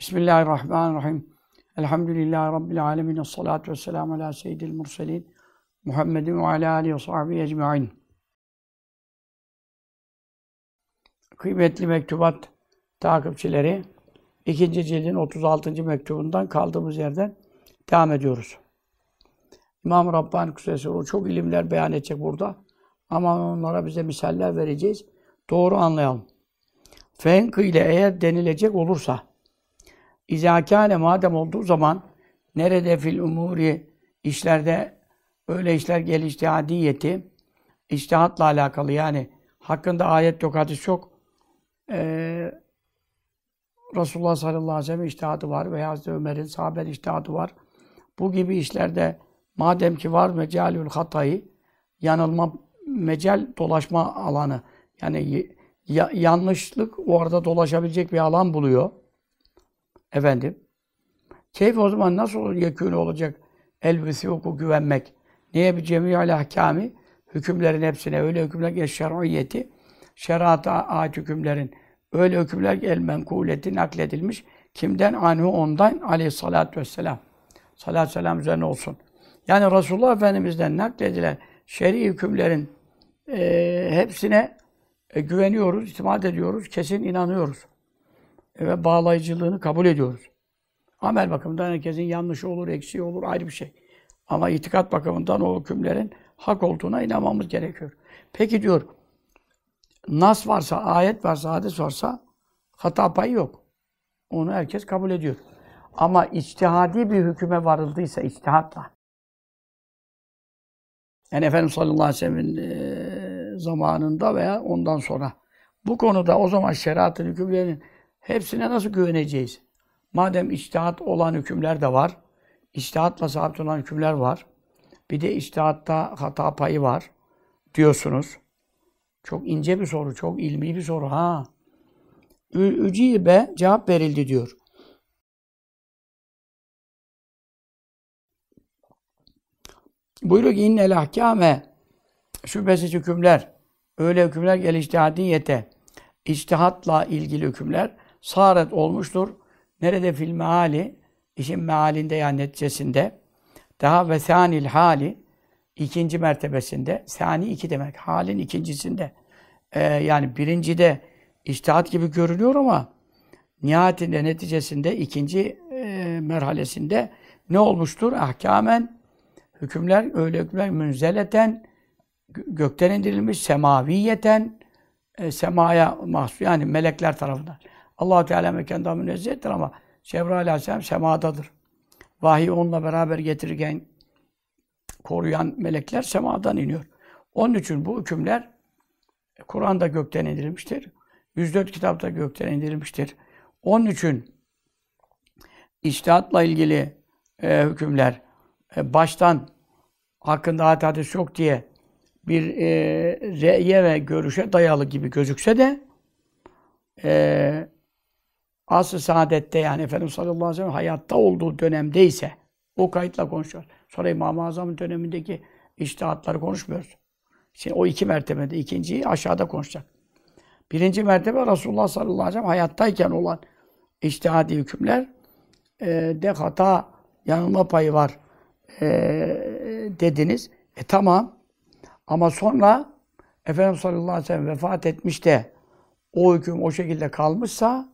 Bismillahirrahmanirrahim. Elhamdülillahi Rabbil alemin. Esselatu vesselamu ala seyyidil murselin. Muhammedin ve ala alihi ve sahbihi ecma'in. Kıymetli mektubat takipçileri, ikinci cildin 36. mektubundan kaldığımız yerden devam ediyoruz. İmam Rabbani Kusuresi çok ilimler beyan edecek burada. Ama onlara bize misaller vereceğiz. Doğru anlayalım. Fenk ile eğer denilecek olursa, İzâkâne madem olduğu zaman nerede fil umuri işlerde öyle işler gelişti geliştihadiyeti iştihatla alakalı yani hakkında ayet yok, hadis yok. Ee, Resulullah sallallahu aleyhi ve sellem'in iştihadı var veya Hazreti Ömer'in sahabenin iştihadı var. Bu gibi işlerde madem ki var mecalül hatayı yanılma mecel dolaşma alanı yani yanlışlık orada dolaşabilecek bir alan buluyor. Efendim, keyif o zaman nasıl olur, yekûn olacak? Elbisi oku güvenmek. Niye bir cemiyel ahkami? Hükümlerin hepsine öyle hükümler ki şer'iyeti, şerata ait hükümlerin öyle hükümler ki el menkuleti nakledilmiş. Kimden? Anhu ondan aleyhissalatü vesselam. Salatü selam üzerine olsun. Yani Resulullah Efendimiz'den nakledilen şer'i hükümlerin e, hepsine e, güveniyoruz, itimat ediyoruz, kesin inanıyoruz. E, ve bağlayıcılığını kabul ediyoruz. Amel bakımından herkesin yanlışı olur, eksiği olur ayrı bir şey. Ama itikat bakımından o hükümlerin hak olduğuna inanmamız gerekiyor. Peki diyor, nas varsa, ayet varsa, hadis varsa hata payı yok. Onu herkes kabul ediyor. Ama içtihadi bir hüküme varıldıysa içtihatla. Yani Efendimiz sallallahu aleyhi ve sellem'in e, zamanında veya ondan sonra. Bu konuda o zaman şeriatın hükümlerinin Hepsine nasıl güveneceğiz? Madem içtihat olan hükümler de var. İçtihatla sabit olan hükümler var. Bir de içtihatta hata payı var diyorsunuz. Çok ince bir soru, çok ilmi bir soru ha. Ücibe cevap verildi diyor. Buyuruyor ki innel ahkame şüphesiz hükümler öyle hükümler ki el içtihadiyete içtihatla ilgili hükümler saret olmuştur. Nerede fil meali? İşin mealinde yani neticesinde. Daha ve sanil hali ikinci mertebesinde. Sani iki demek. Halin ikincisinde. Ee, yani birincide iştihat gibi görünüyor ama nihayetinde neticesinde ikinci e, merhalesinde ne olmuştur? Ahkamen hükümler öyle hükümler münzeleten gökten indirilmiş semaviyeten e, semaya mahsus yani melekler tarafından allah Teala mekanda münezzehtir ama Cebrail Aleyhisselam semadadır. Vahiy onunla beraber getirirken koruyan melekler semadan iniyor. Onun için bu hükümler Kur'an'da gökten indirilmiştir. 104 kitapta gökten indirilmiştir. Onun için iştihatla ilgili e, hükümler e, baştan hakkında hat hadis yok diye bir e, reye ve görüşe dayalı gibi gözükse de e, asr-ı saadette yani Efendimiz sallallahu aleyhi ve sellem hayatta olduğu dönemde ise o kayıtla konuşuyoruz. Sonra İmam-ı Azam'ın dönemindeki iştihatları konuşmuyoruz. Şimdi o iki mertebede, ikinciyi aşağıda konuşacak. Birinci mertebe Resulullah sallallahu aleyhi ve sellem hayattayken olan iştihadi hükümler e, de hata, yanılma payı var e, dediniz. E tamam. Ama sonra Efendimiz sallallahu aleyhi ve sellem vefat etmiş de o hüküm o şekilde kalmışsa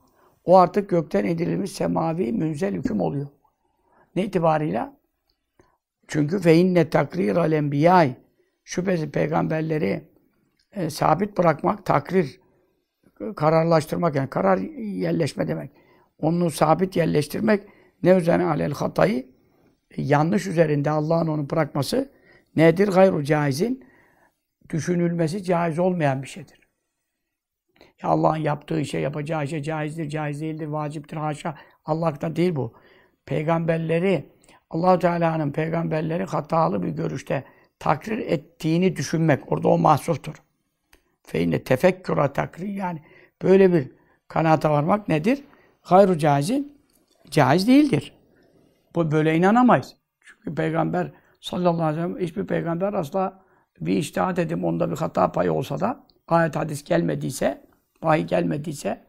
o artık gökten edilmiş semavi münzel hüküm oluyor. Ne itibarıyla? Çünkü fe inne takrir al enbiyay. Şüphesiz peygamberleri e, sabit bırakmak, takrir, kararlaştırmak yani karar yerleşme demek. Onu sabit yerleştirmek ne üzerine alel hatayı e, yanlış üzerinde Allah'ın onu bırakması nedir gayru caizin düşünülmesi caiz olmayan bir şeydir. Allah'ın yaptığı işe, yapacağı işe caizdir, caiz değildir, vaciptir, haşa. Allah'tan değil bu. Peygamberleri, allah Teala'nın peygamberleri hatalı bir görüşte takrir ettiğini düşünmek. Orada o mahsuftur. Feyne tefekküra takrir yani böyle bir kanaata varmak nedir? Hayru caizin caiz değildir. Bu böyle inanamayız. Çünkü peygamber sallallahu aleyhi ve sellem hiçbir peygamber asla bir iştihat edip onda bir hata payı olsa da ayet hadis gelmediyse vahiy gelmediyse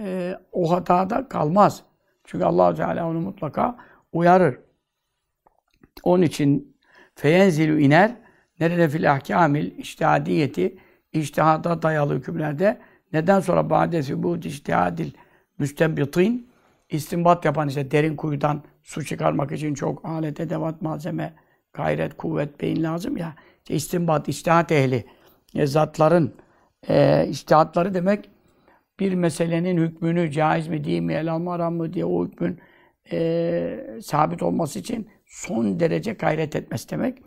e, o hatada kalmaz. Çünkü allah Teala onu mutlaka uyarır. Onun için feyenzilu iner nerede fil ahkamil iştihadiyeti iştihada dayalı hükümlerde neden sonra badesi bu iştihadil müstembitin istinbat yapan işte derin kuyudan su çıkarmak için çok alet, edevat, malzeme, gayret, kuvvet, beyin lazım ya. İşte istinbat, iştihat ehli, e, zatların e, ee, iştihatları demek bir meselenin hükmünü caiz mi değil mi, helal mı haram mı diye o hükmün e, sabit olması için son derece gayret etmesi demek.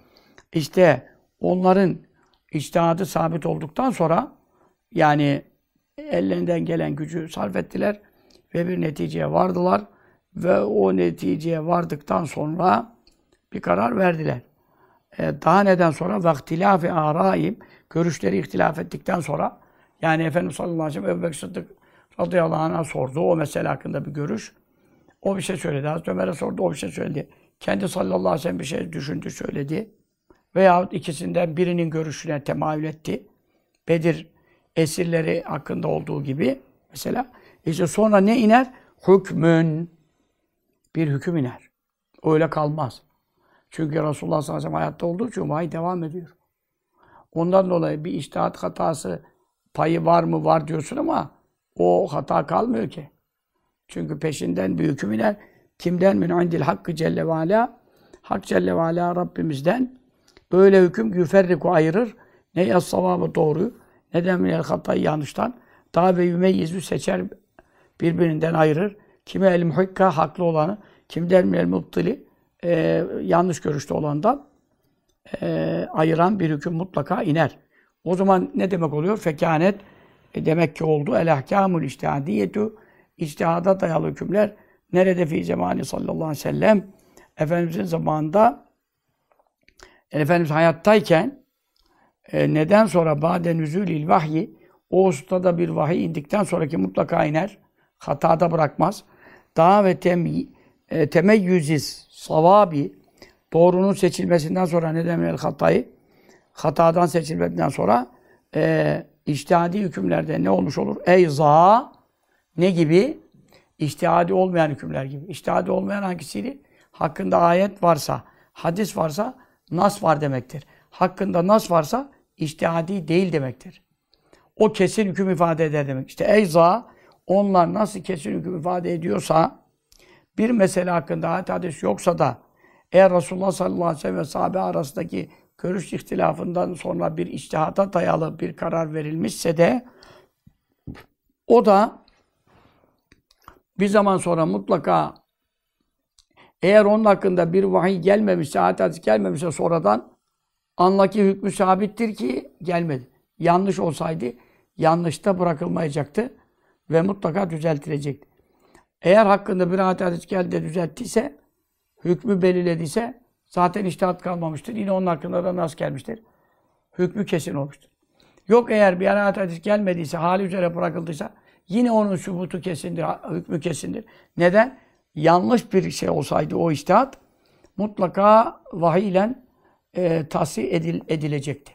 İşte onların iştihadı sabit olduktan sonra yani ellerinden gelen gücü sarf ettiler ve bir neticeye vardılar ve o neticeye vardıktan sonra bir karar verdiler. E, daha neden sonra vaktilafi araim görüşleri ihtilaf ettikten sonra yani Efendimiz sallallahu aleyhi ve sellem Ebu Sıddık radıyallahu anh'a sordu o mesele hakkında bir görüş. O bir şey söyledi. Hazreti Ömer'e sordu o bir şey söyledi. Kendi sallallahu aleyhi ve sellem bir şey düşündü söyledi. Veyahut ikisinden birinin görüşüne temayül etti. Bedir esirleri hakkında olduğu gibi mesela. İşte sonra ne iner? Hükmün. Bir hüküm iner. Öyle kalmaz. Çünkü Resulullah sallallahu aleyhi ve sellem hayatta olduğu için vahiy devam ediyor. Ondan dolayı bir iştihat hatası payı var mı var diyorsun ama o hata kalmıyor ki. Çünkü peşinden bir hüküm iner. Kimden? Min indil hakkı celle ve ala. Hak celle ve ala Rabbimizden. Öyle hüküm yüferriku ayırır. Ne yaz savabı doğruyu, ne de minel hatayı yanlıştan. Daha ve yümeyyizü seçer birbirinden ayırır. Kime el muhikka haklı olanı, kimden minel mubtili e, yanlış görüşte olandan e, ayıran bir hüküm mutlaka iner. O zaman ne demek oluyor? Fekanet e, demek ki oldu. El ahkamul iştihadiyetu iştihada dayalı hükümler nerede fi zamani sallallahu aleyhi ve sellem Efendimizin zamanında yani Efendimiz hayattayken e, neden sonra baden üzülil vahyi o da bir vahiy indikten sonraki mutlaka iner. Hatada bırakmaz. Daha ve tem, e, temeyyüziz savabi doğrunun seçilmesinden sonra ne demel hatayı hatadan seçilmeden sonra e, İçtihadi hükümlerde ne olmuş olur? ey za ne gibi? İçtihadi olmayan hükümler gibi. İçtihadi olmayan hangisiydi? Hakkında ayet varsa, hadis varsa nas var demektir. Hakkında nas varsa içtihadi değil demektir. O kesin hüküm ifade eder demek. İşte za onlar nasıl kesin hüküm ifade ediyorsa bir mesele hakkında ayet hadis yoksa da eğer Resulullah sallallahu aleyhi ve sellem ve sahabe arasındaki görüş ihtilafından sonra bir içtihata dayalı bir karar verilmişse de o da bir zaman sonra mutlaka eğer onun hakkında bir vahiy gelmemişse, ayet hadis gelmemişse sonradan anlaki hükmü sabittir ki gelmedi. Yanlış olsaydı yanlışta bırakılmayacaktı ve mutlaka düzeltilecekti. Eğer hakkında bir rahat hadis geldi de düzelttiyse, hükmü belirlediyse zaten iştihat kalmamıştır. Yine onun hakkında da nas gelmiştir. Hükmü kesin olmuştur. Yok eğer bir rahat hadis gelmediyse, hali üzere bırakıldıysa yine onun sübutu kesindir, hükmü kesindir. Neden? Yanlış bir şey olsaydı o iştihat mutlaka vahiy ile e, edil, edilecekti.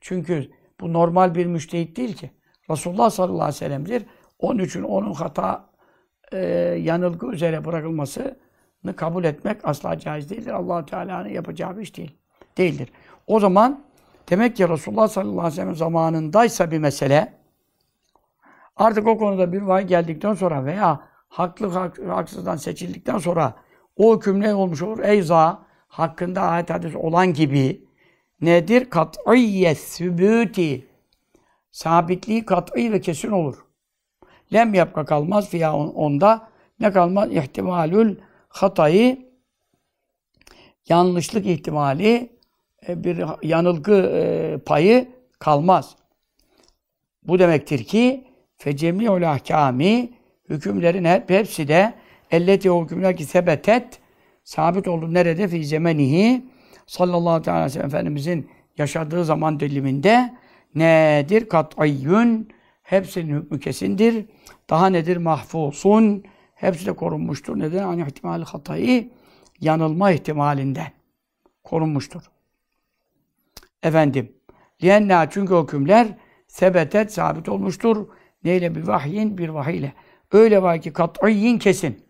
Çünkü bu normal bir müştehit değil ki. Resulullah sallallahu aleyhi ve sellem'dir. Onun için onun hata e, yanılgı üzere bırakılmasını kabul etmek asla caiz değildir. allah Teala'nın yapacağı bir iş değil. Değildir. O zaman demek ki Resulullah sallallahu aleyhi ve sellem zamanındaysa bir mesele artık o konuda bir vahiy geldikten sonra veya haklı hak, haksızdan seçildikten sonra o hüküm ne olmuş olur? Eyza hakkında ayet hadis olan gibi nedir? Kat'iyye sübüti. Sabitliği kat'i ve kesin olur lem yapka kalmaz veya onda ne kalmaz? ihtimalül hatayı yanlışlık ihtimali e, bir yanılgı e, payı kalmaz. Bu demektir ki fecemli'ül ahkami hükümlerin hep, hepsi de elleti o hükümler ki sebetet sabit oldu nerede fi zemenihi sallallahu aleyhi ve sellem Efendimizin yaşadığı zaman diliminde nedir? Kat'iyyün Hepsinin hükmü kesindir. Daha nedir? Mahfusun. Hepsi de korunmuştur. Neden? Ani ihtimali hatayı yanılma ihtimalinden korunmuştur. Efendim, liyenna çünkü o hükümler sebetet sabit olmuştur. Neyle bir vahyin? Bir vahiyle. Öyle var ki kat'iyyin kesin.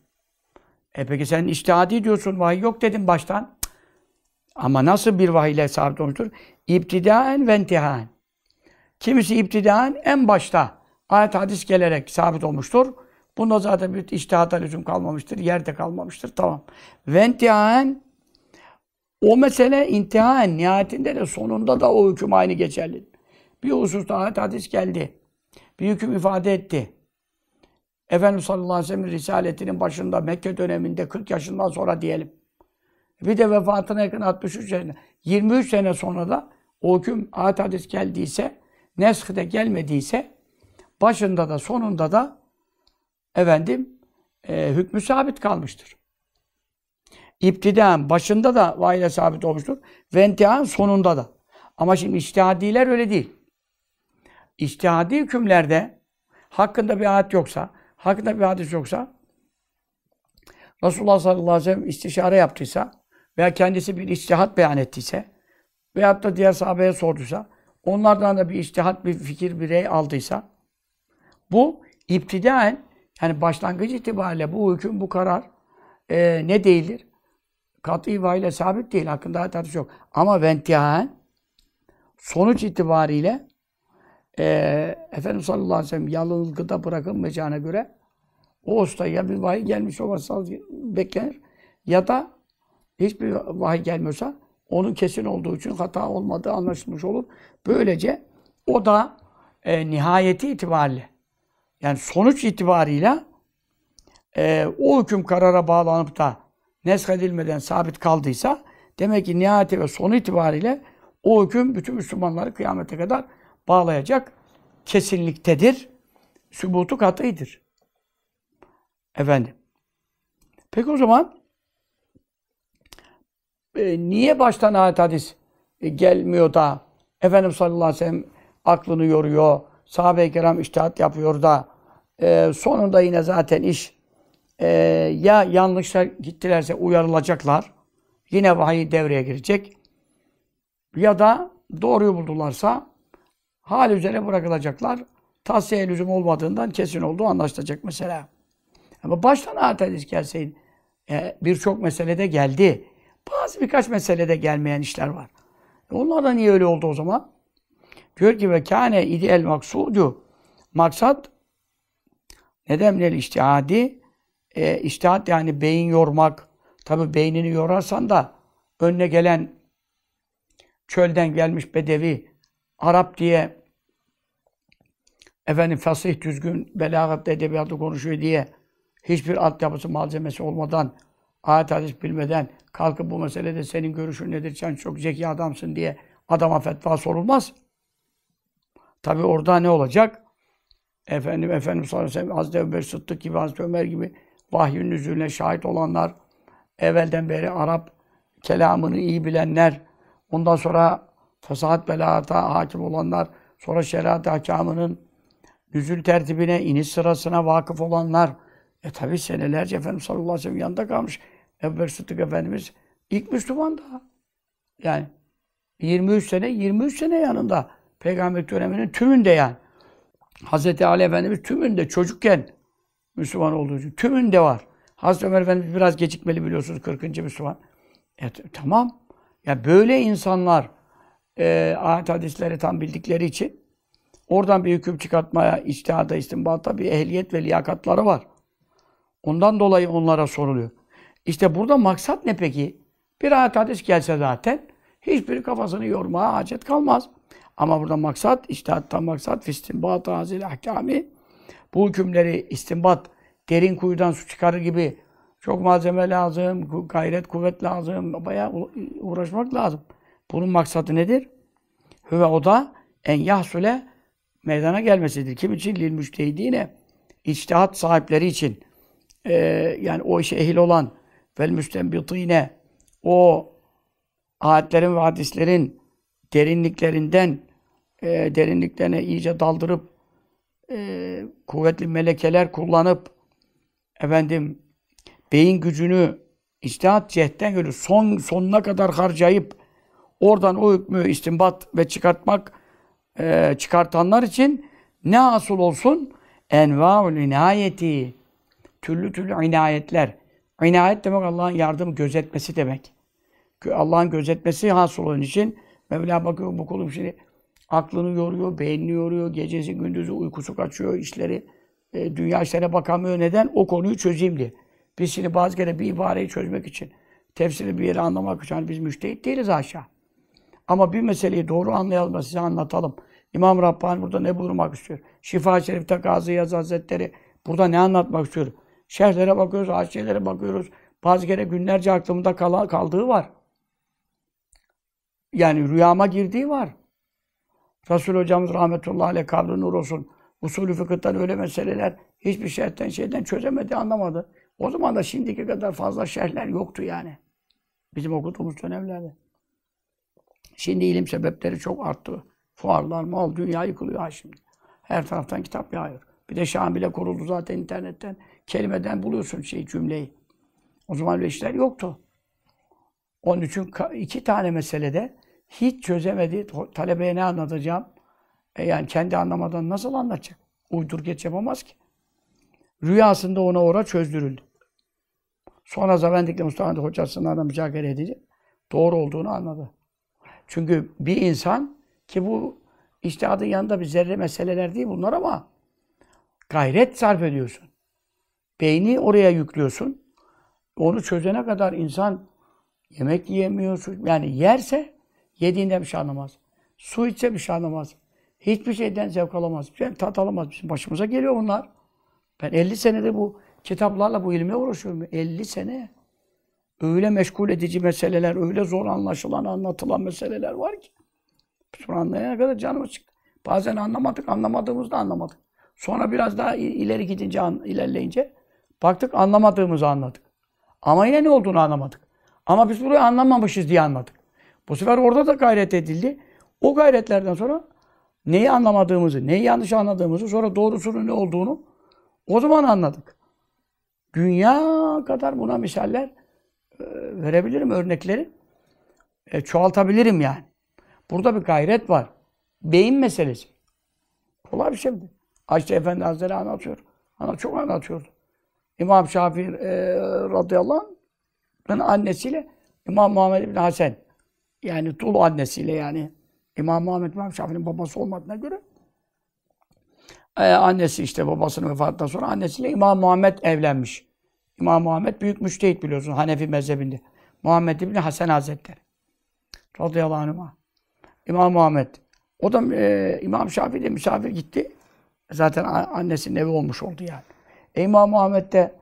E peki sen iştihadi diyorsun, vahiy yok dedim baştan. Ama nasıl bir vahiyle sabit olmuştur? İbtidaen ve intihaen. Kimisi iptidaen en başta ayet hadis gelerek sabit olmuştur. Bunda zaten bir iştihata lüzum kalmamıştır, yerde kalmamıştır. Tamam. Ventihaen o mesele intihaen nihayetinde de sonunda da o hüküm aynı geçerli. Bir hususta ayet hadis geldi. Bir hüküm ifade etti. Efendimiz sallallahu aleyhi ve sellem'in risaletinin başında Mekke döneminde 40 yaşından sonra diyelim. Bir de vefatına yakın 63 sene, 23 sene sonra da o hüküm ayet hadis geldiyse nesh de gelmediyse başında da sonunda da efendim e, hükmü sabit kalmıştır. İptiden başında da vaile sabit olmuştur. Ventihan sonunda da. Ama şimdi iştihadiler öyle değil. İçtihadi hükümlerde hakkında bir ayet yoksa, hakkında bir hadis yoksa, Resulullah sallallahu aleyhi ve sellem istişare yaptıysa veya kendisi bir içtihat beyan ettiyse veyahut da diğer sahabeye sorduysa onlardan da bir iştihat, bir fikir, bir rey aldıysa bu iptidaen yani başlangıç itibariyle bu hüküm, bu karar e, ne değildir? Kat'i ile sabit değil. Hakkında tartış yok. Ama ventihaen sonuç itibariyle e, Efendimiz sallallahu aleyhi ve sellem yalılgıda bırakılmayacağına göre o usta ya bir vahiy gelmiş olmasa beklenir ya da hiçbir vahiy gelmiyorsa onun kesin olduğu için hata olmadığı anlaşılmış olur. Böylece o da e, nihayeti itibariyle yani sonuç itibarıyla e, o hüküm karara bağlanıp da neskedilmeden sabit kaldıysa demek ki nihayeti ve sonu itibariyle o hüküm bütün Müslümanları kıyamete kadar bağlayacak kesinliktedir. Sübutu katıdır. Efendim. Peki o zaman e, niye baştan ayet hadis e, gelmiyor da Efendimiz sallallahu aleyhi ve sellem aklını yoruyor, sahabe-i kiram iştihat yapıyor da e, sonunda yine zaten iş e, ya yanlışlar gittilerse uyarılacaklar, yine vahiy devreye girecek ya da doğruyu buldularsa hal üzere bırakılacaklar. Tavsiye lüzum olmadığından kesin olduğu anlaşılacak mesela. Ama baştan ayet hadis gelseydi, e, birçok meselede geldi. Bazı birkaç meselede gelmeyen işler var. E onlar da niye öyle oldu o zaman? Diyor ki ve kâne idi el maksudu. Maksat nedenle iştihadi e, iştihat yani beyin yormak. Tabi beynini yorarsan da önüne gelen çölden gelmiş bedevi Arap diye efendim fasih düzgün belagat edebiyatı konuşuyor diye hiçbir altyapısı malzemesi olmadan ayet hadis bilmeden kalkıp bu meselede senin görüşün nedir, sen çok zeki adamsın diye adama fetva sorulmaz. Tabi orada ne olacak? Efendim, Efendim sallallahu aleyhi ve sellem, Hazreti Ömer Sıddık gibi, Hazreti Ömer gibi vahyün nüzulüne şahit olanlar, evvelden beri Arap kelamını iyi bilenler, ondan sonra fesahat belata hakim olanlar, sonra şeriat hakamının nüzül tertibine, iniş sırasına vakıf olanlar, e tabi senelerce Efendimiz sallallahu aleyhi ve sellem yanında kalmış. Ebu Bekir Sıddık Efendimiz ilk Müslüman da. Yani 23 sene, 23 sene yanında. Peygamber döneminin tümünde yani. Hazreti Ali Efendimiz tümünde çocukken Müslüman olduğu için tümünde var. Hazreti Ömer Efendimiz biraz gecikmeli biliyorsunuz 40. Müslüman. Evet tamam. Ya böyle insanlar e, ayet hadisleri tam bildikleri için oradan bir hüküm çıkartmaya, içtihada, istinbatta bir ehliyet ve liyakatları var. Ondan dolayı onlara soruluyor. İşte burada maksat ne peki? Bir ayet hadis gelse zaten hiçbir kafasını yormaya acet kalmaz. Ama burada maksat, işte hatta maksat fistinbat hazil ahkami bu hükümleri istinbat, derin kuyudan su çıkarır gibi çok malzeme lazım, gayret, kuvvet lazım, bayağı uğraşmak lazım. Bunun maksadı nedir? Hüve o da en yahsule meydana gelmesidir. Kim için? Lil müçtehidine. İçtihat sahipleri için e, yani o işe ehil olan vel müstembitine o ayetlerin ve hadislerin derinliklerinden e, derinliklerine iyice daldırıp e, kuvvetli melekeler kullanıp efendim beyin gücünü içtihat cehden göre son sonuna kadar harcayıp oradan o hükmü istinbat ve çıkartmak e, çıkartanlar için ne asıl olsun envaul inayeti türlü türlü inayetler. İnayet demek Allah'ın yardım gözetmesi demek. Allah'ın gözetmesi hasıl olan için Mevla bakıyor bu kulum şimdi şey aklını yoruyor, beynini yoruyor, gecesi gündüzü uykusu kaçıyor, işleri e, dünya işlerine bakamıyor. Neden? O konuyu çözeyim diye. Biz şimdi bazı kere bir ibareyi çözmek için, tefsiri bir yere anlamak için hani biz müştehit değiliz aşağı. Ama bir meseleyi doğru anlayalım, size anlatalım. İmam Rabbani burada ne buyurmak istiyor? Şifa Şerif Takazı Yaz Hazretleri burada ne anlatmak istiyor? Şerhlere bakıyoruz, haşiyelere bakıyoruz. Bazı kere günlerce aklımda kal kaldığı var. Yani rüyama girdiği var. Resul Hocamız rahmetullahi aleyh kabri nur olsun. Usulü fıkıhtan öyle meseleler hiçbir şeyden şeyden çözemedi, anlamadı. O zaman da şimdiki kadar fazla şerhler yoktu yani. Bizim okuduğumuz dönemlerde. Şimdi ilim sebepleri çok arttı. Fuarlar, mal, dünya yıkılıyor ha şimdi. Her taraftan kitap yağıyor. Bir de bile kuruldu zaten internetten kelimeden buluyorsun şey cümleyi. O zaman öyle işler yoktu. Onun için iki tane meselede hiç çözemedi. Talebeye ne anlatacağım? E yani kendi anlamadan nasıl anlatacak? Uydur geç yapamaz ki. Rüyasında ona ora çözdürüldü. Sonra Zavendikli Mustafa'nın hocasından da mücadele edici doğru olduğunu anladı. Çünkü bir insan ki bu işte adı yanında bir zerre meseleler değil bunlar ama gayret sarf ediyorsun. Beyni oraya yüklüyorsun. Onu çözene kadar insan yemek yiyemiyorsun. Yani yerse yediğinde bir şey anlamaz. Su içse bir şey anlamaz. Hiçbir şeyden zevk alamaz. Bir şey tat alamaz. Bizim başımıza geliyor bunlar. Ben 50 senede bu kitaplarla bu ilme uğraşıyorum. 50 sene. Öyle meşgul edici meseleler, öyle zor anlaşılan, anlatılan meseleler var ki. Biz anlayana kadar canımız çıktı. Bazen anlamadık, anlamadığımızda anlamadık. Sonra biraz daha ileri gidince, ilerleyince Baktık anlamadığımızı anladık. Ama yine ne olduğunu anlamadık. Ama biz burayı anlamamışız diye anladık. Bu sefer orada da gayret edildi. O gayretlerden sonra neyi anlamadığımızı, neyi yanlış anladığımızı, sonra doğrusunun ne olduğunu o zaman anladık. Dünya kadar buna misaller e, verebilirim, örnekleri. E, çoğaltabilirim yani. Burada bir gayret var. Beyin meselesi. Kolay bir şey mi? Ayşe Efendi Hazretleri anlatıyor. Ana çok anlatıyordu. İmam Şafii e, radıyallahu anh'ın annesiyle İmam Muhammed bin Hasan yani tul annesiyle yani İmam Muhammed İmam Şafii'nin babası olmadığına göre e, annesi işte babasının vefatından sonra annesiyle İmam Muhammed evlenmiş. İmam Muhammed büyük müştehit biliyorsun Hanefi mezhebinde. Muhammed bin Hasan Hazretleri. Radıyallahu anh'a. İmam Muhammed. O da e, İmam Şafii de misafir gitti. Zaten annesinin evi olmuş oldu yani. E, İmam Muhammed de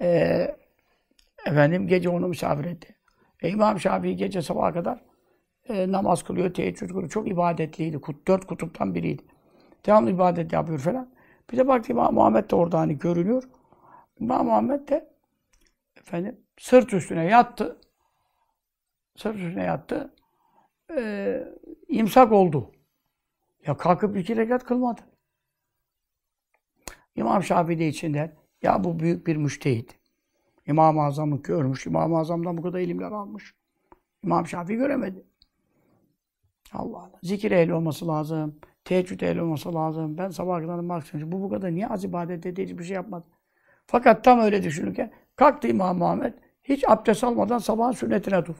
e, efendim gece onu misafir etti. E, İmam Şafii gece sabaha kadar e, namaz kılıyor, teheccüd kılıyor. Çok ibadetliydi. Kut, dört kutuptan biriydi. Devamlı ibadet yapıyor falan. Bir de baktı İmam Muhammed de orada hani görünüyor. İmam Muhammed de efendim sırt üstüne yattı. Sırt üstüne yattı. E, imsak oldu. Ya kalkıp iki rekat kılmadı. İmam Şafii de içinden ya bu büyük bir müştehit. İmam-ı Azam'ı görmüş, İmam-ı Azam'dan bu kadar ilimler almış. İmam Şafii göremedi. Allah Allah. Zikir ehli olması lazım. Teheccüd ehli olması lazım. Ben sabah kadar maksimum. Bu bu kadar niye az ibadet dedi, hiçbir şey yapmadı. Fakat tam öyle düşünürken kalktı İmam Muhammed. Hiç abdest almadan sabahın sünnetine dur.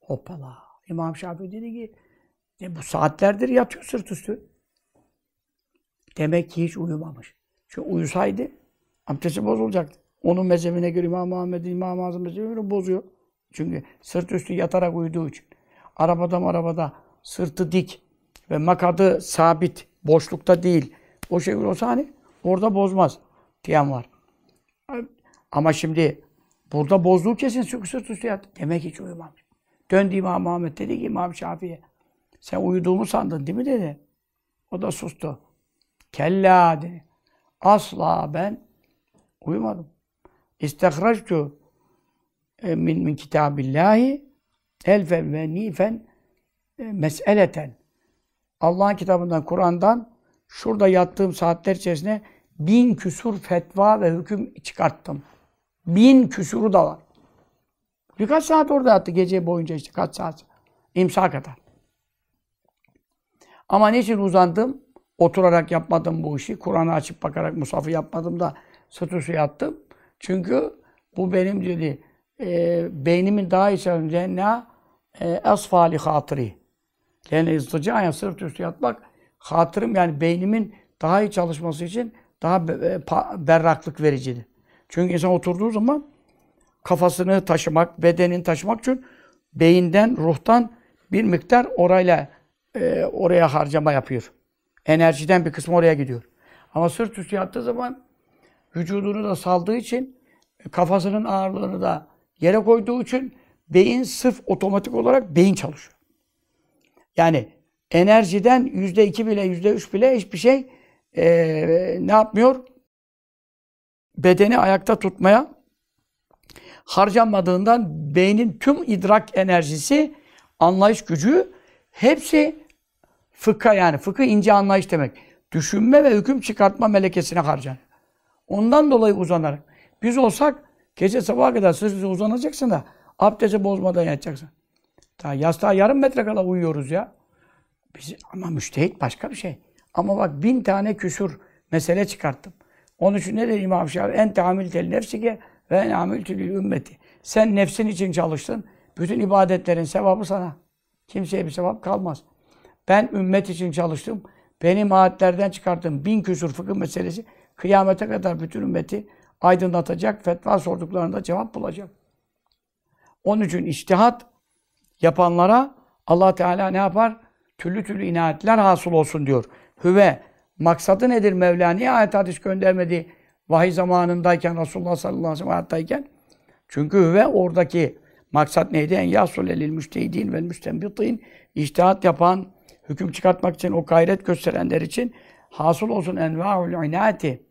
Hoppala. İmam Şafii dedi ki e bu saatlerdir yatıyor sırt üstü. Demek ki hiç uyumamış. Çünkü uyusaydı abdesti bozulacaktı. Onun mezhebine göre İmam Muhammed, İmam azim mezhebine bozuyor. Çünkü sırt üstü yatarak uyuduğu için. Arabada arabada sırtı dik ve makadı sabit, boşlukta değil. O şey olsa hani orada bozmaz diyen var. Ama şimdi burada bozduğu kesin çünkü sırt üstü yat. Demek hiç uyumamış. Döndü İmam Muhammed dedi ki İmam Şafii'ye. Sen uyuduğumu sandın değil mi dedi. O da sustu. Kella dedi. Asla ben uyumadım. İstihraçtu e, min, min kitabillahi elfen ve nifen e, meseleten. Allah'ın kitabından, Kur'an'dan şurada yattığım saatler içerisinde bin küsur fetva ve hüküm çıkarttım. Bin küsuru da var. Birkaç saat orada yattı gece boyunca işte kaç saat. İmsa kadar. Ama niçin uzandım? Oturarak yapmadım bu işi. Kur'an'ı açıp bakarak musafı yapmadım da sıtı yattım. Çünkü bu benim dedi e, beynimin daha içerisinde ne e, esfali hatırı. Yani istıcaen sırt üstü yatmak hatırım yani beynimin daha iyi çalışması için daha e, berraklık vericidir. Çünkü insan oturduğu zaman kafasını taşımak, bedenini taşımak için beyinden, ruhtan bir miktar orayla e, oraya harcama yapıyor. Enerjiden bir kısmı oraya gidiyor. Ama sırt üstü yattığı zaman vücudunu da saldığı için e, kafasının ağırlığını da yere koyduğu için beyin sırf otomatik olarak beyin çalışıyor. Yani enerjiden yüzde iki bile yüzde üç bile hiçbir şey e, ne yapmıyor? Bedeni ayakta tutmaya harcanmadığından beynin tüm idrak enerjisi, anlayış gücü hepsi Fıkha yani. fıkı ince anlayış demek. Düşünme ve hüküm çıkartma melekesine harcanıyor. Ondan dolayı uzanarak. Biz olsak gece sabaha kadar sözsüz uzanacaksın da abdesti bozmadan yatacaksın. Ta yastığa yarım metre kadar uyuyoruz ya. Biz, ama müştehit başka bir şey. Ama bak bin tane küsur mesele çıkarttım. Onun için ne dedi İmam Şafii? En tamil tel nefsike ve en amil ümmeti. Sen nefsin için çalıştın. Bütün ibadetlerin sevabı sana. Kimseye bir sevap kalmaz. Ben ümmet için çalıştım. Benim ayetlerden çıkarttığım bin küsur fıkıh meselesi kıyamete kadar bütün ümmeti aydınlatacak, fetva sorduklarında cevap bulacak. Onun için iştihat yapanlara Allah Teala ne yapar? Türlü türlü inayetler hasıl olsun diyor. Hüve, maksadı nedir Mevla? Niye ayet hadis göndermedi vahiy zamanındayken, Resulullah sallallahu aleyhi ve sellem hayattayken? Çünkü hüve oradaki maksat neydi? En yasul elil müştehidin ve müstembitin. İçtihat yapan, hüküm çıkartmak için o gayret gösterenler için hasıl olsun enva'ul inayeti,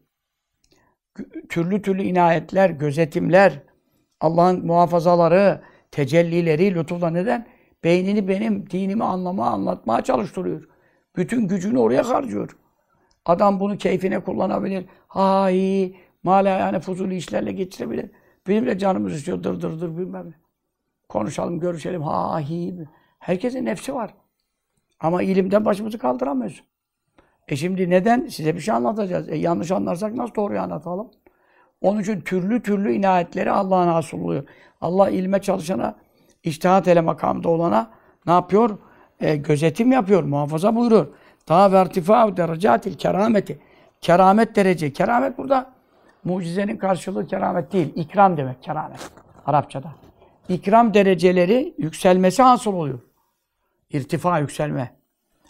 türlü türlü inayetler, gözetimler, Allah'ın muhafazaları, tecellileri, lütufla neden? Beynini benim dinimi anlama, anlatmaya çalıştırıyor. Bütün gücünü oraya harcıyor. Adam bunu keyfine kullanabilir. Ha iyi, mala yani fuzuli işlerle geçirebilir. Benim de canımız istiyor, dır dır dır bilmem ne. Konuşalım, görüşelim, ha Herkesin nefsi var. Ama ilimden başımızı kaldıramıyoruz. E şimdi neden? Size bir şey anlatacağız. E yanlış anlarsak nasıl doğruyu anlatalım? Onun için türlü türlü inayetleri Allahın nasıl oluyor. Allah ilme çalışana, iştihat ele makamda olana ne yapıyor? E, gözetim yapıyor, muhafaza buyuruyor. Ta vertifa derecatil kerameti. Keramet derece. Keramet burada mucizenin karşılığı keramet değil. ikram demek keramet. Arapçada. İkram dereceleri yükselmesi hasıl oluyor irtifa, yükselme.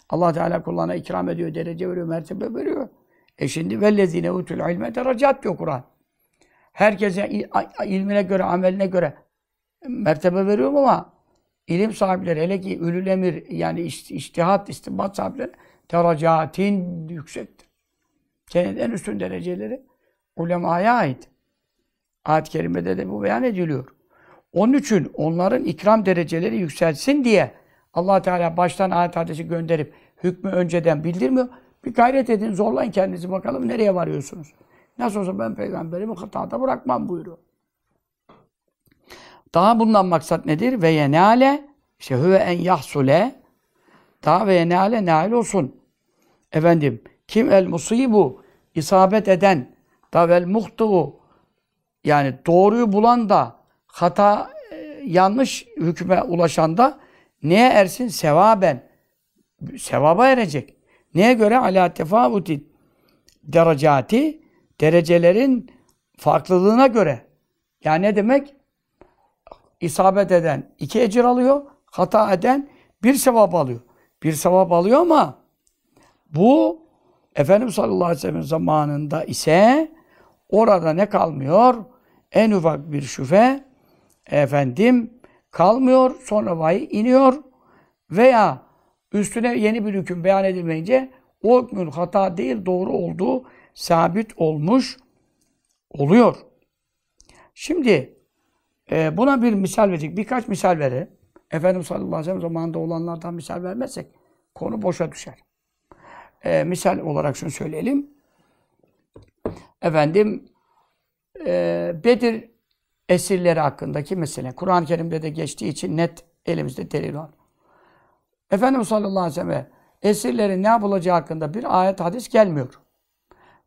Allah Teala kullarına ikram ediyor, derece veriyor, mertebe veriyor. E şimdi vellezine utul ilme derecat diyor Kur'an. Herkese ilmine göre, ameline göre mertebe veriyorum ama ilim sahipleri, hele ki ülül emir yani iştihat, istibat sahipleri deracatin yüksektir. Senin en üstün dereceleri ulemaya ait. Ayet-i Kerime'de de bu beyan ediliyor. Onun için onların ikram dereceleri yükselsin diye allah Teala baştan ayet hadisi gönderip hükmü önceden bildirmiyor. Bir gayret edin, zorlayın kendinizi bakalım nereye varıyorsunuz. Nasıl olsa ben peygamberimi hatada bırakmam buyuruyor. Daha bundan maksat nedir? Ve yenale, işte hüve en yahsule, daha ve yenale nail olsun. Efendim, kim el musibu, isabet eden, da vel muhtuğu, yani doğruyu bulan da, hata, e, yanlış hükme ulaşan da, Neye ersin? Sevaben. Sevaba erecek. Neye göre? Ala tefavuti derecati derecelerin farklılığına göre. Yani ne demek? İsabet eden iki ecir alıyor, hata eden bir sevap alıyor. Bir sevap alıyor ama bu Efendimiz sallallahu aleyhi ve sellem zamanında ise orada ne kalmıyor? En ufak bir şüphe efendim kalmıyor. Sonra vahiy iniyor. Veya üstüne yeni bir hüküm beyan edilmeyince o hükmün hata değil doğru olduğu sabit olmuş oluyor. Şimdi e, buna bir misal verecek. Birkaç misal verelim. Efendimiz sallallahu aleyhi ve sellem zamanında olanlardan misal vermezsek konu boşa düşer. E, misal olarak şunu söyleyelim. Efendim e, Bedir esirleri hakkındaki mesele. Kur'an-ı Kerim'de de geçtiği için net elimizde delil var. Efendimiz sallallahu aleyhi ve sellem esirlerin ne yapılacağı hakkında bir ayet hadis gelmiyor.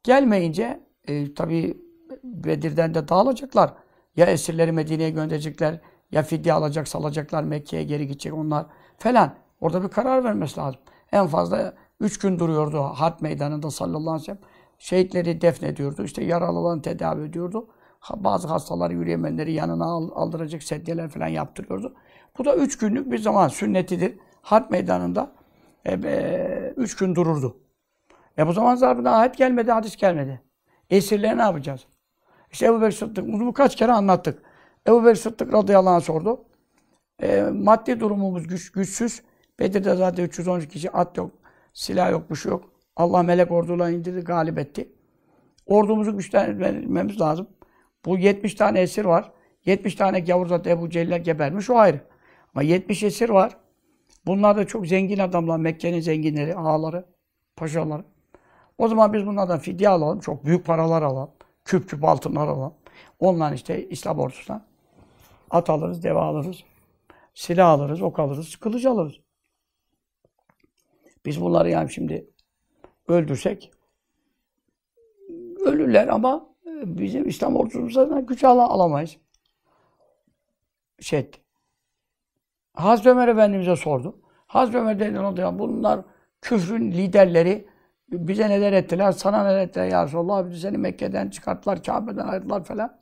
Gelmeyince e, tabi Bedir'den de dağılacaklar. Ya esirleri Medine'ye gönderecekler, ya fidye alacak, salacaklar, Mekke'ye geri gidecek onlar falan. Orada bir karar vermesi lazım. En fazla üç gün duruyordu harp meydanında sallallahu aleyhi ve sellem. Şehitleri defnediyordu, işte yaralılarını tedavi ediyordu bazı hastaları yürüyemeyenleri yanına aldıracak sedyeler falan yaptırıyordu. Bu da üç günlük bir zaman sünnetidir. Harp meydanında e, e, üç gün dururdu. E bu zaman zarfında ayet gelmedi, hadis gelmedi. Esirleri ne yapacağız? İşte Ebu Bekir Sıddık, bunu kaç kere anlattık. Ebu Bekir Sıddık radıyallahu anh sordu. E, maddi durumumuz güç, güçsüz. Bedir'de zaten 313 kişi, at yok, silah yok, bir şey yok. Allah melek ordularını indirdi, galip etti. Ordumuzu güçlendirmemiz lazım. Bu 70 tane esir var. 70 tane gavur zaten Ebu Cehil'ler gebermiş o ayrı. Ama 70 esir var. Bunlar da çok zengin adamlar. Mekke'nin zenginleri, ağaları, paşaları. O zaman biz bunlardan fidye alalım. Çok büyük paralar alalım. Küp küp altınlar alalım. Ondan işte İslam ordusuna at alırız, deve alırız. Silah alırız, ok alırız, kılıç alırız. Biz bunları yani şimdi öldürsek ölürler ama bizim İslam ordusumuzdan güç alamayız. Şey etti. Hazreti Ömer Efendimiz'e sordu. Hazreti Ömer dedi bunlar küfrün liderleri bize neler ettiler, sana neler ettiler ya Resulallah, bizi seni Mekke'den çıkarttılar, Kabe'den ayırdılar falan.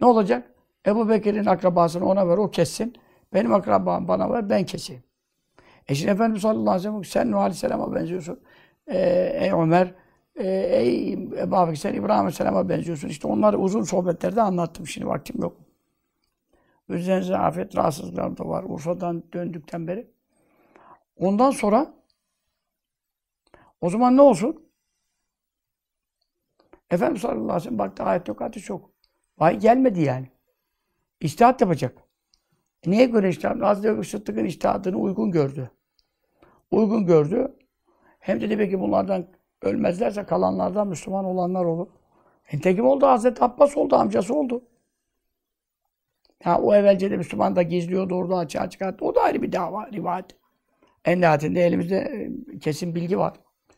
Ne olacak? Ebu Bekir'in akrabasını ona ver, o kessin. Benim akrabam bana ver, ben keseyim. E şimdi Efendimiz sallallahu aleyhi ve sellem, sen Nuh aleyhisselama benziyorsun. Ee, ey Ömer, ee, ey Ebu Bekir sen İbrahim Aleyhisselam'a benziyorsun. İşte onları uzun sohbetlerde anlattım. Şimdi vaktim yok. Üzerinize afet, rahatsızlıklar da var. Urfa'dan döndükten beri. Ondan sonra o zaman ne olsun? Efendim sallallahu aleyhi ve sellem baktı ayet yok, hadis yok. Vay gelmedi yani. İstihat yapacak. E, niye neye göre iştihat? Hazreti Sıddık'ın iştihatını uygun gördü. Uygun gördü. Hem de dedi peki bunlardan Ölmezlerse kalanlardan Müslüman olanlar olur. Entekim oldu, Hazreti Abbas oldu, amcası oldu. Ha, o evvelce de Müslüman da gizliyordu, orada açığa çıkarttı. O da ayrı bir dava, rivayet. En nihayetinde elimizde e, kesin bilgi var.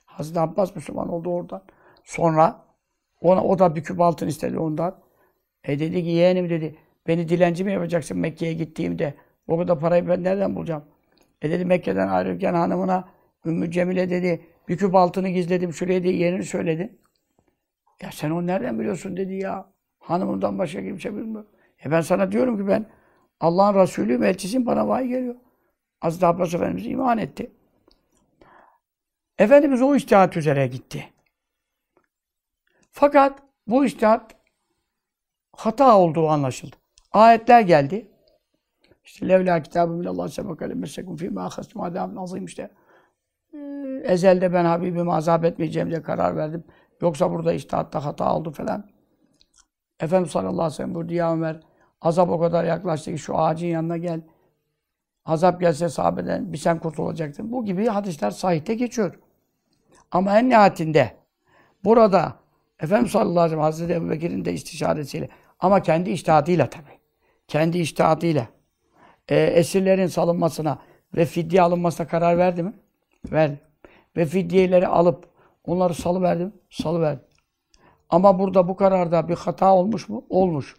Hazreti Abbas Müslüman oldu oradan. Sonra ona, o da bir küp altın istedi ondan. E dedi ki yeğenim dedi, beni dilenci mi yapacaksın Mekke'ye gittiğimde? O kadar parayı ben nereden bulacağım? E dedi Mekke'den ayrılırken hanımına Ümmü Cemile dedi, bir küp altını gizledim şuraya diye yerini söyledi. Ya sen onu nereden biliyorsun dedi ya. Hanımından başka kimse bilmiyor. E ben sana diyorum ki ben Allah'ın Resulüyüm, elçisiyim bana vahiy geliyor. Hazreti Abbas Efendimiz iman etti. Efendimiz o istihat üzere gitti. Fakat bu istihat hata olduğu anlaşıldı. Ayetler geldi. İşte levla kitabı minallah sebekalem mesekum fîmâ hasmâ azâbın azîm işte. Ee, ezelde ben Habibimi azap etmeyeceğim diye karar verdim. Yoksa burada iştahatta hata oldu falan. Efendim sallallahu aleyhi ve sellem buyurdu ya Ömer azap o kadar yaklaştı ki şu ağacın yanına gel. Azap gelse sahabeden bir sen kurtulacaktın. Bu gibi hadisler sahihte geçiyor. Ama en nihayetinde burada Efendim sallallahu aleyhi ve sellem Hazreti Ebu Bekir'in de istişaresiyle ama kendi iştihadıyla tabi, Kendi iştihadıyla. E, esirlerin salınmasına ve fidye alınmasına karar verdi mi? Ver. Ve fidyeleri alıp onları salıverdim. Salıverdim. Ama burada bu kararda bir hata olmuş mu? Olmuş.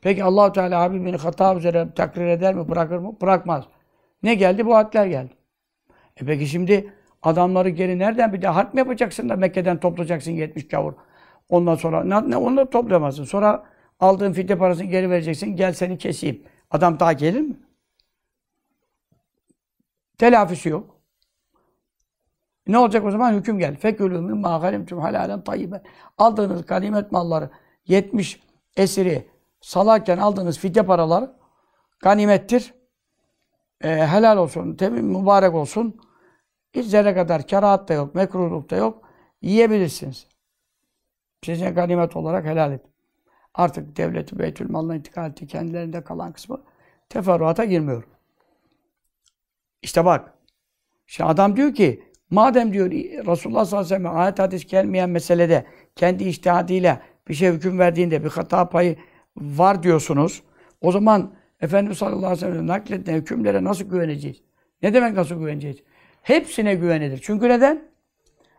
Peki Allahu Teala abi beni hata üzere takrir eder mi? Bırakır mı? Bırakmaz. Ne geldi? Bu hatler geldi. E peki şimdi adamları geri nereden bir de harp mı yapacaksın da Mekke'den toplayacaksın 70 gavur. Ondan sonra ne, ne da toplayamazsın. Sonra aldığın fidye parasını geri vereceksin. Gel seni keseyim. Adam daha gelir mi? Telafisi yok. E, ne olacak o zaman? Hüküm gel. Fekülü min tüm galimtum halalen tayyiben. Aldığınız ganimet malları 70 esiri salarken aldığınız fidye paralar ganimettir. E, helal olsun, temiz, mübarek olsun. Hiç zerre kadar kerahat da yok, mekruhluk da yok. Yiyebilirsiniz. Size ganimet olarak helal et. Artık devleti beytül malına intikal etti. Kendilerinde kalan kısmı teferruata girmiyor. İşte bak. Şimdi adam diyor ki Madem diyor Resulullah sallallahu aleyhi ve sellem ayet hadis gelmeyen meselede kendi iştihadiyle bir şey hüküm verdiğinde bir hata payı var diyorsunuz. O zaman Efendimiz sallallahu aleyhi ve sellem nakledilen hükümlere nasıl güveneceğiz? Ne demek nasıl güveneceğiz? Hepsine güvenilir. Çünkü neden?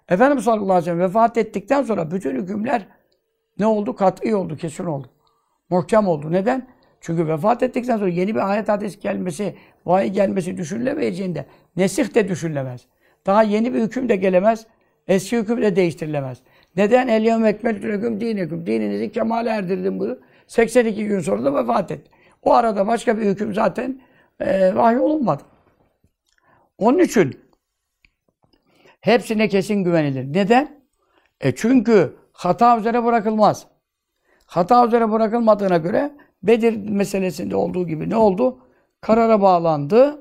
Efendimiz sallallahu aleyhi ve sellem vefat ettikten sonra bütün hükümler ne oldu? Kat'i oldu, kesin oldu. Muhkem oldu. Neden? Çünkü vefat ettikten sonra yeni bir ayet hadis gelmesi, vahiy gelmesi düşünülemeyeceğinde nesih de düşünülemez. Daha yeni bir hüküm de gelemez. Eski hüküm de değiştirilemez. Neden? El yevm ekmeltü leküm dinekum. Dininizi kemale erdirdim bu. 82 gün sonra da vefat etti. O arada başka bir hüküm zaten e, vahiy olunmadı. Onun için hepsine kesin güvenilir. Neden? E çünkü hata üzere bırakılmaz. Hata üzere bırakılmadığına göre Bedir meselesinde olduğu gibi ne oldu? Karara bağlandı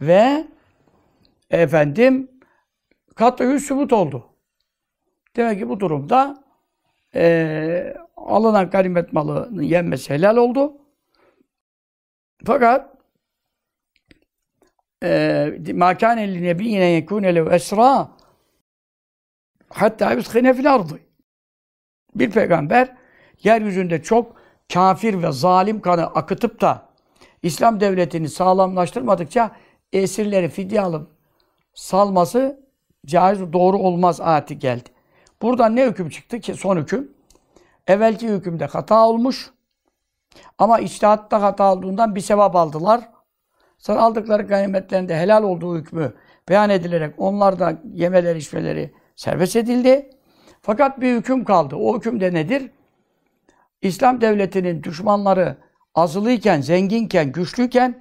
ve efendim kat'ü sübut oldu. Demek ki bu durumda e, alınan ganimet malının yenmesi helal oldu. Fakat مَا كَانَ لِنَبِيِّنَ يَكُونَ لَوْ اَسْرَى hatta yuskine fil ardı. Bir peygamber yeryüzünde çok kafir ve zalim kanı akıtıp da İslam devletini sağlamlaştırmadıkça esirleri fidye alıp salması caiz doğru olmaz ayeti geldi. Buradan ne hüküm çıktı ki son hüküm? Evvelki hükümde hata olmuş. Ama içtihatta hata olduğundan bir sevap aldılar. Sonra aldıkları ganimetlerin helal olduğu hükmü beyan edilerek onlar da yemeleri içmeleri serbest edildi. Fakat bir hüküm kaldı. O hüküm de nedir? İslam devletinin düşmanları azılıyken, zenginken, güçlüyken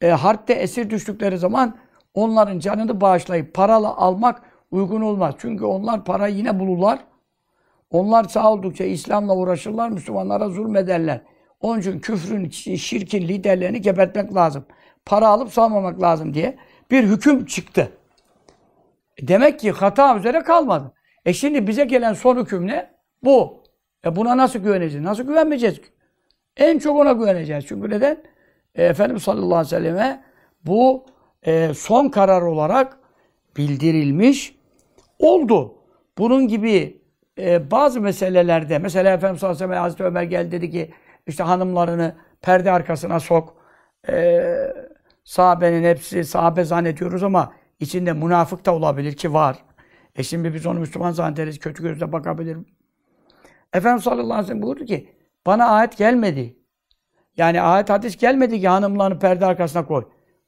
e, harpte esir düştükleri zaman onların canını bağışlayıp paralı almak uygun olmaz. Çünkü onlar parayı yine bulurlar. Onlar sağ oldukça İslam'la uğraşırlar, Müslümanlara zulmederler. Onun için küfrün, şirkin liderlerini gebertmek lazım. Para alıp salmamak lazım diye bir hüküm çıktı. Demek ki hata üzere kalmadı. E şimdi bize gelen son hüküm ne? Bu. E buna nasıl güveneceğiz? Nasıl güvenmeyeceğiz? En çok ona güveneceğiz. Çünkü neden? E, Efendimiz sallallahu aleyhi ve selleme bu e, son karar olarak bildirilmiş oldu. Bunun gibi e, bazı meselelerde, mesela Efendimiz sallallahu aleyhi ve sellem Hazreti Ömer geldi dedi ki işte hanımlarını perde arkasına sok. E, sahabenin hepsi sahabe zannediyoruz ama içinde münafık da olabilir ki var. E şimdi biz onu Müslüman zannederiz, kötü gözle bakabilir. Efendimiz sallallahu aleyhi ve sellem buyurdu ki bana ayet gelmedi. Yani ayet hadis gelmedi ki hanımlarını perde arkasına koy.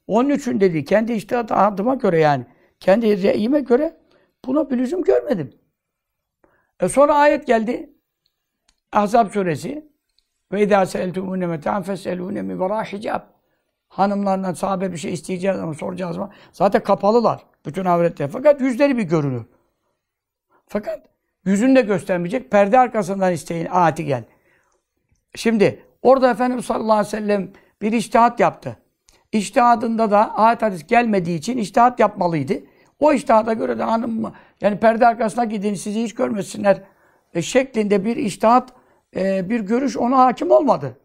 Onun için dedi kendi içtihadıma göre yani kendi reyime göre buna bir lüzum görmedim. E sonra ayet geldi. Ahzab suresi. Ve idâ seeltumûne metâen feselûne min verâ hicab. Hanımlarından sahabe bir şey isteyeceğiz ama soracağız ama zaten kapalılar bütün avretler. Fakat yüzleri bir görünür. Fakat yüzünü de göstermeyecek. Perde arkasından isteyin. Ayeti gel. Şimdi orada Efendimiz sallallahu aleyhi ve sellem bir iştihat yaptı. İçtihadında da ayet hadis gelmediği için iştihat yapmalıydı. O iştihada göre de hanım mı? Yani perde arkasına gidin sizi hiç görmesinler e, şeklinde bir iştihat, e, bir görüş ona hakim olmadı.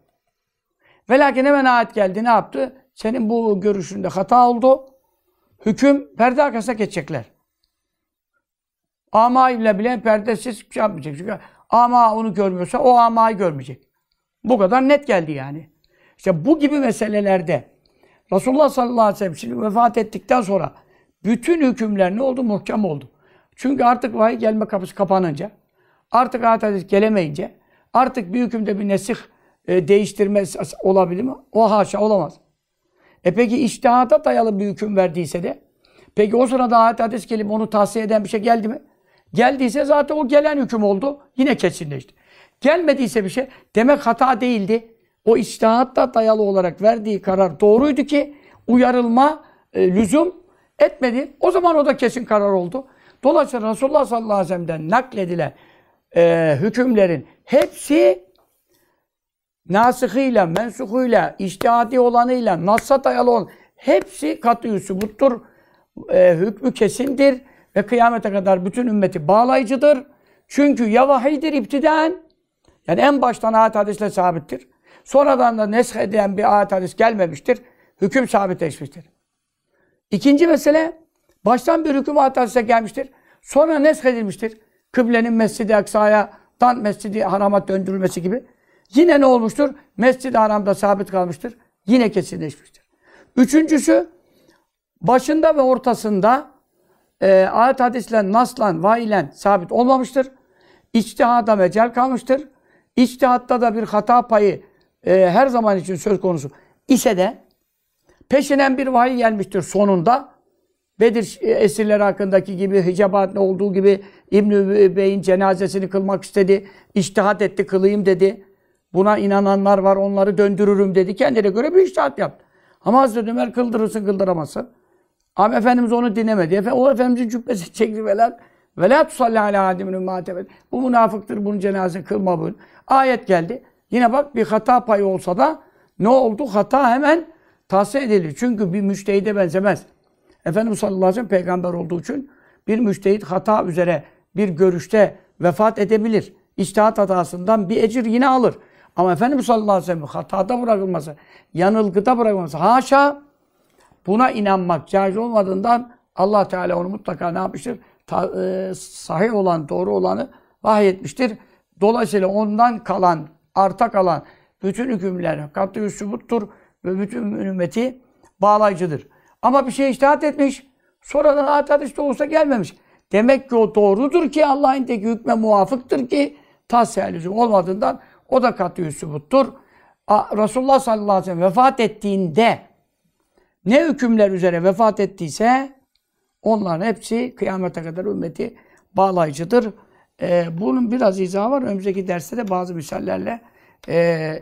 Ve lakin hemen ayet geldi ne yaptı? Senin bu görüşünde hata oldu. Hüküm perde arkasına geçecekler. Ama ile bile perdesiz şey yapmayacak. Çünkü ama onu görmüyorsa o amayı görmeyecek. Bu kadar net geldi yani. İşte bu gibi meselelerde Resulullah sallallahu aleyhi ve sellem şimdi vefat ettikten sonra bütün hükümler ne oldu? Muhkem oldu. Çünkü artık vahiy gelme kapısı kapanınca, artık ayet hadis gelemeyince, artık bir hükümde bir nesih e, değiştirme olabilir mi? O haşa olamaz. E peki iştihata dayalı bir hüküm verdiyse de, peki o sırada ayet hadis gelip onu tavsiye eden bir şey geldi mi? Geldiyse zaten o gelen hüküm oldu. Yine kesinleşti. Gelmediyse bir şey, demek hata değildi o içtihatta dayalı olarak verdiği karar doğruydu ki uyarılma e, lüzum etmedi. O zaman o da kesin karar oldu. Dolayısıyla Resulullah sallallahu aleyhi ve sellem'den nakledilen e, hükümlerin hepsi nasıhıyla, mensuhuyla, iştihadi olanıyla, nassa dayalı olan hepsi katı sübuttur. E, hükmü kesindir ve kıyamete kadar bütün ümmeti bağlayıcıdır. Çünkü ya vahiydir iptiden yani en baştan ayet hadisle sabittir Sonradan da nesh edilen bir ayet hadis gelmemiştir. Hüküm sabitleşmiştir. İkinci mesele, baştan bir hüküm ayet hadise gelmiştir. Sonra nesh edilmiştir. Kıblenin mescid Aksa'ya, dan Mescidi Haram'a döndürülmesi gibi. Yine ne olmuştur? Mescid-i Haram'da sabit kalmıştır. Yine kesinleşmiştir. Üçüncüsü, başında ve ortasında e, ayet hadisle, naslan, vailen sabit olmamıştır. İçtihada mecel kalmıştır. İçtihatta da bir hata payı e, her zaman için söz konusu ise de peşinen bir vahiy gelmiştir sonunda. Bedir e, esirleri hakkındaki gibi, hicabat olduğu gibi İbn-i Bey'in cenazesini kılmak istedi. İçtihat etti, kılayım dedi. Buna inananlar var, onları döndürürüm dedi. Kendine göre bir iştihat yaptı. Ama Hazreti Ömer kıldırırsın, kıldıramazsın. Ama Efendimiz onu dinlemedi. o Efendimizin cübbesi çekti ve la, ve la tusalli ala adimin Bu münafıktır, bunun cenazesini kılma bunu. Ayet geldi. Yine bak bir hata payı olsa da ne oldu? Hata hemen tahsiye edildi. Çünkü bir müştehide benzemez. Efendimiz sallallahu aleyhi ve sellem peygamber olduğu için bir müştehit hata üzere bir görüşte vefat edebilir. İçtihat hatasından bir ecir yine alır. Ama Efendimiz sallallahu aleyhi ve sellem hatada bırakılması, yanılgıda bırakılması haşa buna inanmak caiz olmadığından Allah Teala onu mutlaka ne yapmıştır? Ta, e, sahih olan, doğru olanı vahyetmiştir. Dolayısıyla ondan kalan arta kalan bütün hükümler katı sübuttur ve bütün ümmeti bağlayıcıdır. Ama bir şey iştihat etmiş, sonradan hatat işte olsa gelmemiş. Demek ki o doğrudur ki Allah'ın teki hükme muvafıktır ki tasellücü olmadığından o da katı sübuttur. Resulullah sallallahu aleyhi ve sellem vefat ettiğinde ne hükümler üzere vefat ettiyse onların hepsi kıyamete kadar ümmeti bağlayıcıdır. E, bunun biraz izahı var. Önümüzdeki derste de bazı misallerle. E,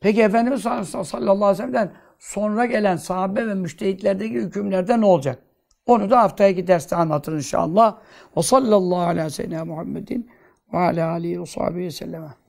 peki Efendimiz sallallahu aleyhi ve sellem'den sonra gelen sahabe ve müştehitlerdeki hükümlerde ne olacak? Onu da haftaki derste anlatır inşallah. Ve sallallahu aleyhi ve sellem Muhammedin ve ala alihi ve sahibi selleme.